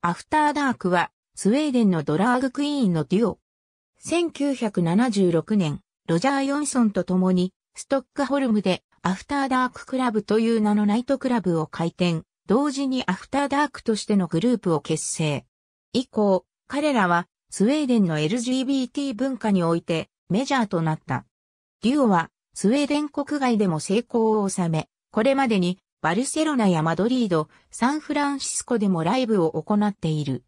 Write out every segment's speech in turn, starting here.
アフターダークは、スウェーデンのドラァグクイーンのデュオ。1976年、ロジャー・ヨンソンと共に、ストックホルムで、アフターダーククラブという名のナイトクラブを開店、同時にアフターダークとしてのグループを結成。以降、彼らは、スウェーデンの LGBT 文化において、メジャーとなった。デュオは、スウェーデン国外でも成功を収め、これまでにバルセロナやマドリード、サンフランシスコでもライブを行っている。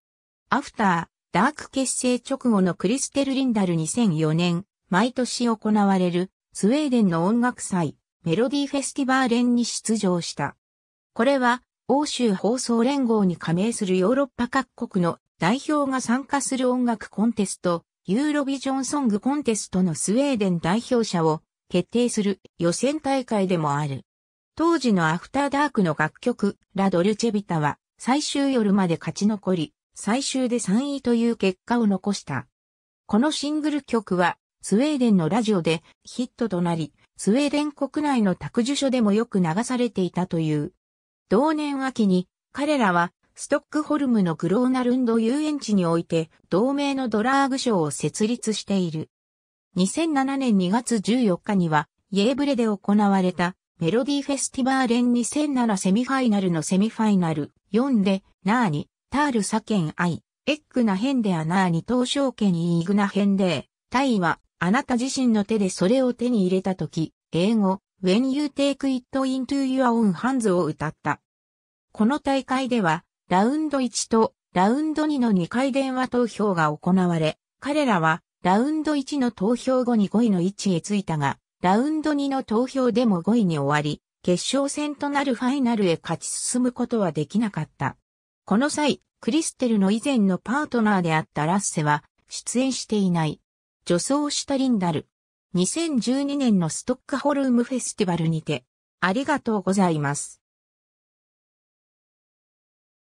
アフター、ダーク結成直後のクリステル・リンダル2004年、毎年行われる、スウェーデンの音楽祭、メロディフェスティバー連に出場した。これは、欧州放送連合に加盟するヨーロッパ各国の代表が参加する音楽コンテスト、ユーロビジョンソングコンテストのスウェーデン代表者を決定する予選大会でもある。当時のアフターダークの楽曲、ラ・ドルチェビタは、最終夜まで勝ち残り、最終で3位という結果を残した。このシングル曲は、スウェーデンのラジオでヒットとなり、スウェーデン国内の託樹所でもよく流されていたという。同年秋に、彼らは、ストックホルムのグローナルンド遊園地において、同名のドラーグショーを設立している。2007年2月14日には、イエーブレで行われたメロディーフェスティバーレン2007セミファイナルのセミファイナル4で、ナーニ、タールサケンアイ、エッグなヘンデアナーニ東証券イーグなヘンデー、タイは、あなた自身の手でそれを手に入れたとき、英語、When You Take It Into Your Own Hands を歌った。この大会では、ラウンド1とラウンド2の2回電話投票が行われ、彼らは、ラウンド1の投票後に5位の位置へ着いたが、ラウンド2の投票でも5位に終わり、決勝戦となるファイナルへ勝ち進むことはできなかった。この際、クリステルの以前のパートナーであったラッセは出演していない。女装したリンダル。2012年のストックホルムフェスティバルにて、ありがとうございます。